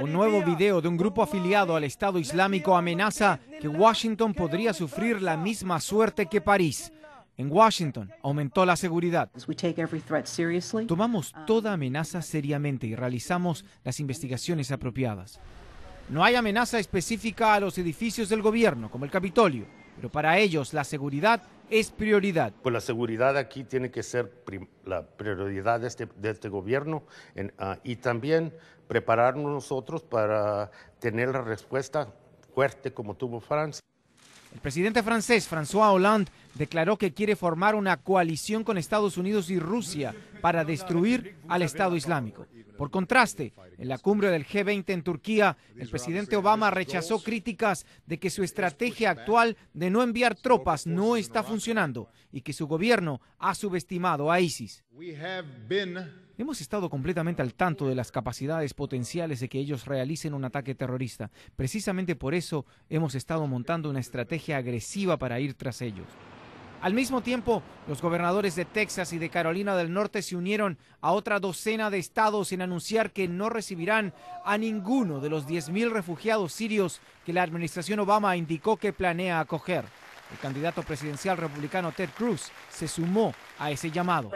Un nuevo video de un grupo afiliado al Estado Islámico amenaza que Washington podría sufrir la misma suerte que París. En Washington aumentó la seguridad. Tomamos um, toda amenaza seriamente y realizamos las investigaciones apropiadas. No hay amenaza específica a los edificios del gobierno, como el Capitolio pero para ellos la seguridad es prioridad. Pues la seguridad aquí tiene que ser la prioridad de este, este gobierno ah, y también prepararnos nosotros para tener la respuesta fuerte como tuvo Francia. El presidente francés François Hollande declaró que quiere formar una coalición con Estados Unidos y Rusia para destruir al Estado Islámico. Por contraste, en la cumbre del G20 en Turquía, el presidente Obama rechazó críticas de que su estrategia actual de no enviar tropas no está funcionando y que su gobierno ha subestimado a ISIS. Hemos estado completamente al tanto de las capacidades potenciales de que ellos realicen un ataque terrorista. Precisamente por eso hemos estado montando una estrategia agresiva para ir tras ellos. Al mismo tiempo, los gobernadores de Texas y de Carolina del Norte se unieron a otra docena de estados en anunciar que no recibirán a ninguno de los 10.000 refugiados sirios que la administración Obama indicó que planea acoger. El candidato presidencial republicano Ted Cruz se sumó a ese llamado.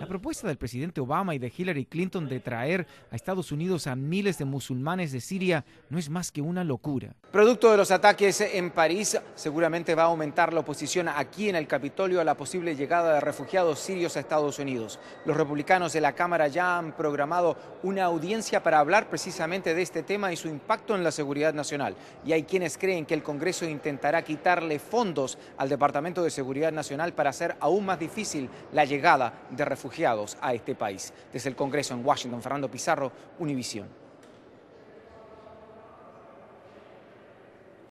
La propuesta del presidente Obama y de Hillary Clinton de traer a Estados Unidos a miles de musulmanes de Siria no es más que una locura. Producto de los ataques en París, seguramente va a aumentar la oposición aquí en el Capitolio a la posible llegada de refugiados sirios a Estados Unidos. Los republicanos de la Cámara ya han programado una audiencia para hablar precisamente de este tema y su impacto en la seguridad nacional. Y hay quienes creen que el Congreso intentará quitarle fondos al Departamento de Seguridad Nacional para hacer aún más difícil la llegada de refugiados refugiados a este país. Desde el Congreso en Washington, Fernando Pizarro, Univisión.